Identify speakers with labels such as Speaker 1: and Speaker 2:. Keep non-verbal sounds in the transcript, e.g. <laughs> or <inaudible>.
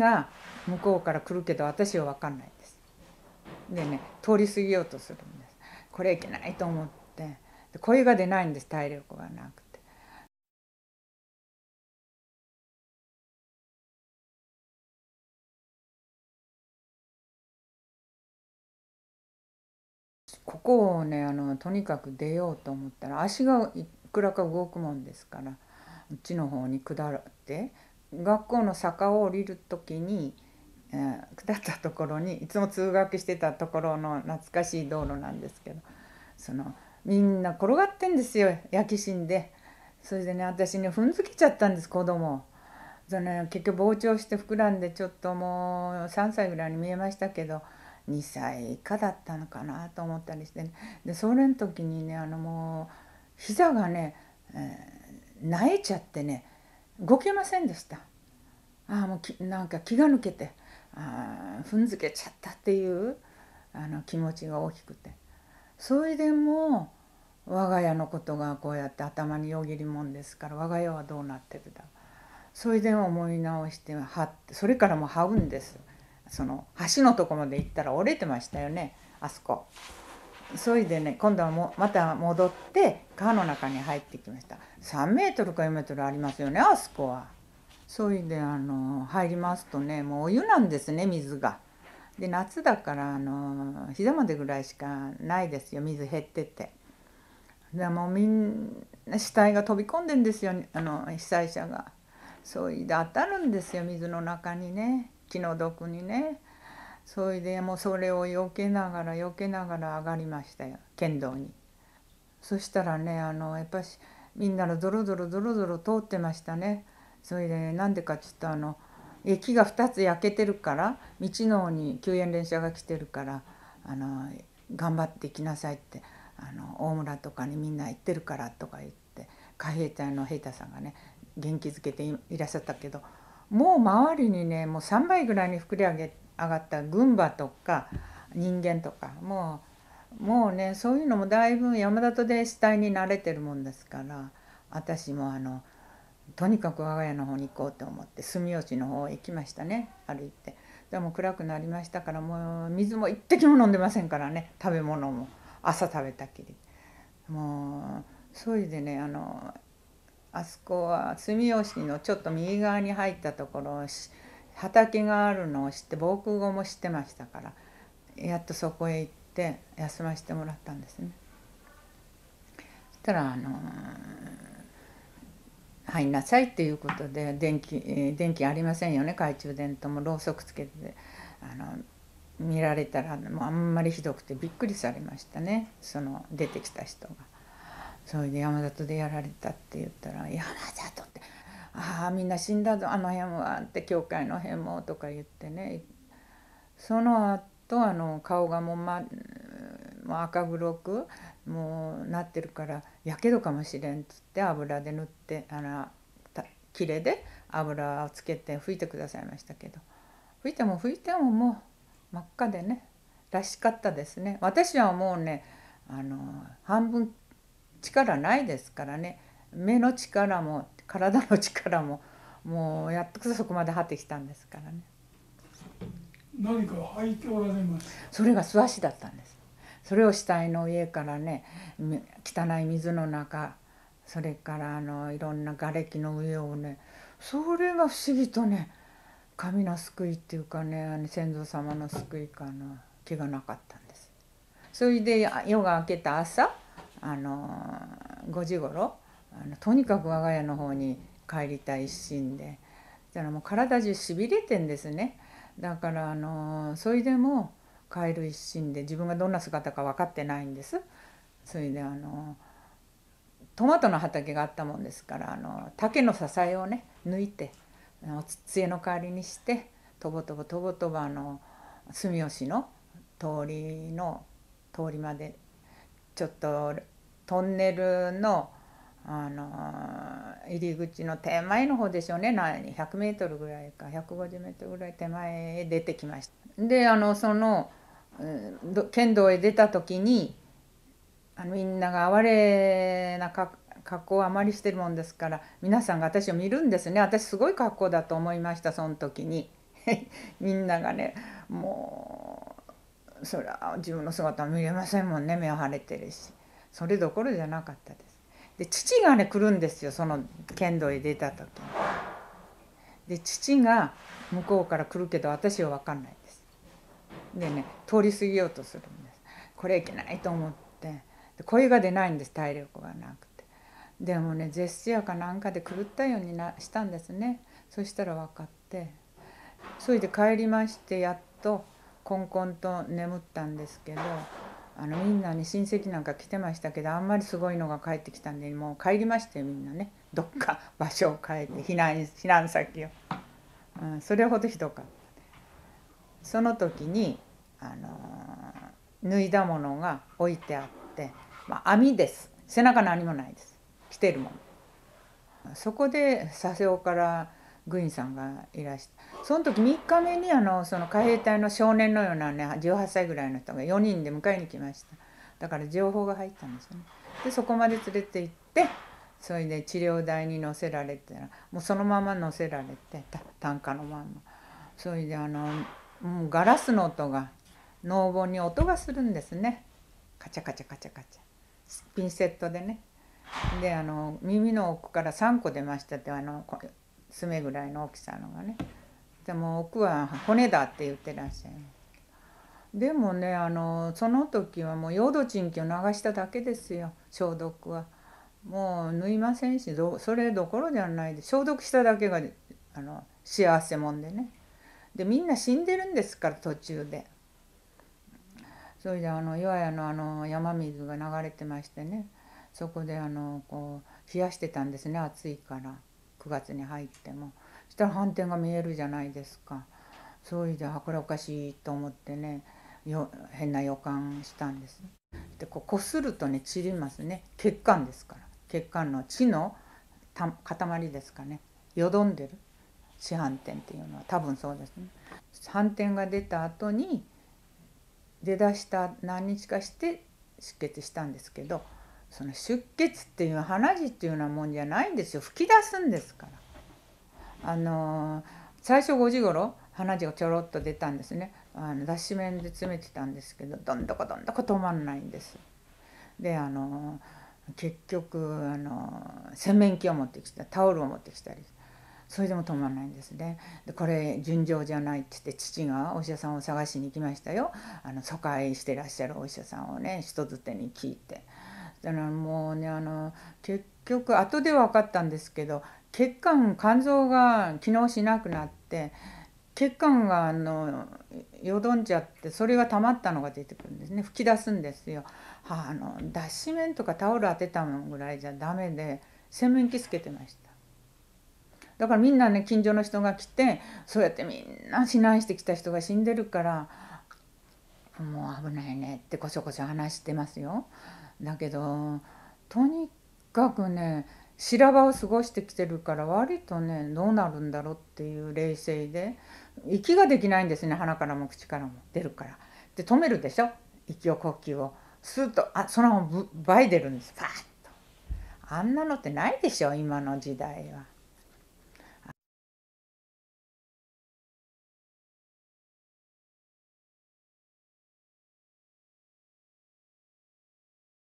Speaker 1: が向こうから来るけど私は分かんないんです。でね通り過ぎようとするんです。これいけないと思って声が出ないんです体力がなくて。ここをねあのとにかく出ようと思ったら足がいくらか動くもんですからうちの方に下って学校の坂を降りる時に、えー、下ったところにいつも通学してたところの懐かしい道路なんですけどそのみんな転がってんですよ焼き死んでそれでね私ね踏んづけちゃったんです子供その結局膨張して膨らんでちょっともう3歳ぐらいに見えましたけど2歳以下だったのかなと思ったりして、ね、でそれの時にねあのもう膝がね、えー、泣いちゃってね動けませんでした。あもうきなんか気が抜けてあ踏んづけちゃったっていうあの気持ちが大きくてそれでも我が家のことがこうやって頭によぎりもんですから我が家はどうなってるだそれで思い直してはってそれからもはうんですその橋のとこまで行ったら折れてましたよねあそこ。そいでね今度はもまた戻って川の中に入ってきました3メートルか4メートルありますよねあそこは。そいであの入りますとねもうお湯なんですね水が。で夏だからあの膝までぐらいしかないですよ水減ってて。でもうみんな死体が飛び込んでんですよあの被災者が。そいで当たるんですよ水の中にね気の毒にね。それでもうそれを避けながら避けながら上がりましたよ剣道に。そしたらねあのやっぱしみんなのドロドロドロドロ通ってましたね。それでなんでかちょっとあの木が2つ焼けてるから道の方に救援連車が来てるからあの頑張ってきなさいってあの大村とかにみんな行ってるからとか言って海兵隊の兵太さんがね元気づけていらっしゃったけどもう周りにねもう3倍ぐらいに膨れ上げ上がった群馬とか人間とかもうもうねそういうのもだいぶ山里で死体に慣れてるもんですから私もあのとにかく我が家の方に行こうと思って住吉の方へ行きましたね歩いて。でも暗くなりましたからもう水も一滴も飲んでませんからね食べ物も朝食べたきりもうそれでねあのあそこは住吉のちょっと右側に入ったところ畑があるのを知って防空壕も知ってましたからやっとそこへ行って休ませてもらったんですね。そしたらあの入んなさいっていうことで電気電気ありませんよね懐中電灯もろうそくつけてあの見られたらもうあんまりひどくてびっくりされましたねその出てきた人が。それで山里でやられたって言ったら「山里ってああみんな死んだぞあの辺は」って教会の辺もとか言ってねその後あの顔がもう,、ま、もう赤黒くもうなってるからやけどかもしれんっつって油で塗ってあの切れで油をつけて拭いてくださいましたけど拭いても拭いてももう真っ赤でねらしかったですね私はもうねあの半分力ないですからね目の力も体の力ももうやっとそこまで張ってきたんですからね。何か履いておられますそれが素足だったんです。それを死体の家からね汚い水の中それからあのいろんな瓦礫の上をねそれが不思議とね神の救いっていうかねあの先祖様の救いかな気がなかったんです。それで夜が明けた朝あの5時ごあのとにかく我が家の方に帰りたい一心でだからもう体中しびれてんですねだからあのそれでも帰る一心で自分がどんな姿か分かってないんですそれであのトマトの畑があったもんですからあの竹の支えをね抜いて杖の代わりにしてとぼとぼとぼとぼあの住吉の通りの通りまでちょっとトンネルのあの入り口の手前の方でしょうね何 100m ぐらいか1 5 0メートルぐらい手前へ出てきました。であのその、うん、剣道へ出た時にあのみんなが哀れな格好をあまりしてるもんですから皆さんが私を見るんですね私すごい格好だと思いましたその時に。<laughs> みんながねもうそりゃ自分の姿見れませんもんね目を腫れてるしそれどころじゃなかったですで父がね来るんですよその剣道へ出た時にで父が向こうから来るけど私は分かんないんですでね通り過ぎようとするんですこれいけないと思ってで声が出ないんです体力がなくてでもね絶世かなんかで狂ったようになしたんですねそしたら分かってそれで帰りましてやっと昏々と眠ったんですけどあのみんなに親戚なんか来てましたけどあんまりすごいのが帰ってきたんでもう帰りましてみんなねどっか <laughs> 場所を変えて避難避難先を、うん、それほどひどかったその時に、あのー、脱いだものが置いてあって、まあ、網です背中何もないです着てるものそこで左遷から軍医さんがいらしてその時3日目にあのその海兵隊の少年のようなね18歳ぐらいの人が4人で迎えに来ましただから情報が入ったんですよねでそこまで連れて行ってそれで治療台に乗せられてもうそのまま乗せられて単価のまんまそれであのもうガラスの音が脳房に音がするんですねカチャカチャカチャカチャピンセットでねであの耳の奥から3個出ましたってあの爪ぐらいの大きさのがねでも奥は骨だって言ってらっしゃいでもねあのその時はもうヨ土ド鎮を流しただけですよ消毒はもう縫いませんしそれどころではないで消毒しただけがあの幸せもんでねでみんな死んでるんですから途中でそれであの岩屋のあの山水が流れてましてねそこであのこう冷やしてたんですね暑いから。9月に入ってもそしたら反転が見えるじゃないですかそういう意味ではこれおかしいと思ってねよ変な予感したんですでこうるとね散りますね血管ですから血管の血の塊ですかねよどんでる市斑点っていうのは多分そうですね反転が出た後に出だした何日かして出血したんですけどその出血っていうのは鼻血っていうようなもんじゃないんですよ吹き出すんですから。あのー、最初5時頃鼻血がちょろっと出たんですねあの脱脂綿で詰めてたんですけどどんどこどんどこ止まんないんです。であのー、結局あのー、洗面器を持ってきたタオルを持ってきたりそれでも止まらないんですねでこれ尋常じゃないって言って父がお医者さんを探しに行きましたよあの疎開してらっしゃるお医者さんをね人づてに聞いて。だからもうねあの結局後で分かったんですけど血管肝臓が機能しなくなって血管があのよどんじゃってそれが溜まったのが出てくるんですね吹き出すんですよ。あの脱脂綿とかタオル当てたもんぐらいじゃダメで洗面器つけてました。だからみんなね近所の人が来てそうやってみんな避難してきた人が死んでるからもう危ないねってこそこそ話してますよ。だけどとにかくね修羅場を過ごしてきてるから割とねどうなるんだろうっていう冷静で息ができないんですね鼻からも口からも出るから。で止めるでしょ息を呼吸を。すっとあそのままばい出るんですパーッと。あんなのってないでしょ今の時代は。